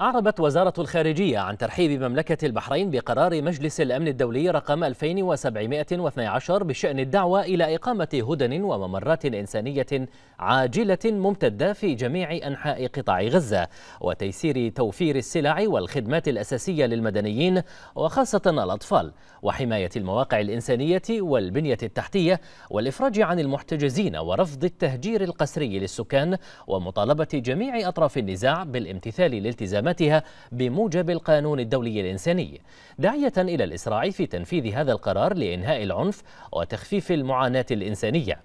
أعربت وزارة الخارجية عن ترحيب مملكة البحرين بقرار مجلس الأمن الدولي رقم 2712 بشأن الدعوة إلى إقامة هدن وممرات إنسانية عاجلة ممتدة في جميع أنحاء قطاع غزة وتيسير توفير السلع والخدمات الأساسية للمدنيين وخاصة الأطفال وحماية المواقع الإنسانية والبنية التحتية والإفراج عن المحتجزين ورفض التهجير القسري للسكان ومطالبة جميع أطراف النزاع بالامتثال لالتزام إقامتها بموجب القانون الدولي الإنساني داعية إلى الإسراع في تنفيذ هذا القرار لإنهاء العنف وتخفيف المعاناة الإنسانية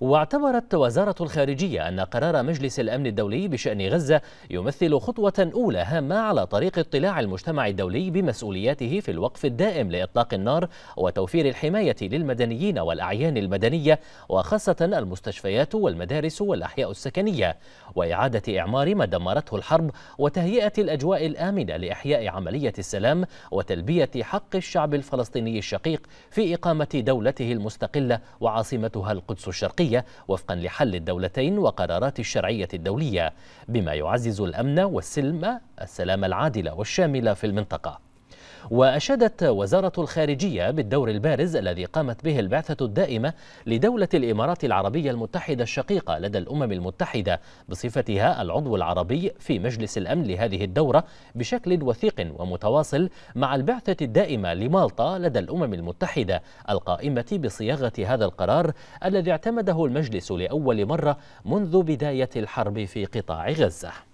واعتبرت وزارة الخارجية أن قرار مجلس الأمن الدولي بشأن غزة يمثل خطوة أولى هامة على طريق اطلاع المجتمع الدولي بمسؤولياته في الوقف الدائم لإطلاق النار وتوفير الحماية للمدنيين والأعيان المدنية وخاصة المستشفيات والمدارس والأحياء السكنية وإعادة إعمار ما دمرته الحرب وتهيئة الأجواء الآمنة لإحياء عملية السلام وتلبية حق الشعب الفلسطيني الشقيق في إقامة دولته المستقلة وعاصمتها القدس الشرقية الافريقيه وفقا لحل الدولتين وقرارات الشرعيه الدوليه بما يعزز الامن والسلم السلام العادله والشامله في المنطقه وأشادت وزارة الخارجية بالدور البارز الذي قامت به البعثة الدائمة لدولة الإمارات العربية المتحدة الشقيقة لدى الأمم المتحدة بصفتها العضو العربي في مجلس الأمن لهذه الدورة بشكل وثيق ومتواصل مع البعثة الدائمة لمالطا لدى الأمم المتحدة القائمة بصياغة هذا القرار الذي اعتمده المجلس لأول مرة منذ بداية الحرب في قطاع غزة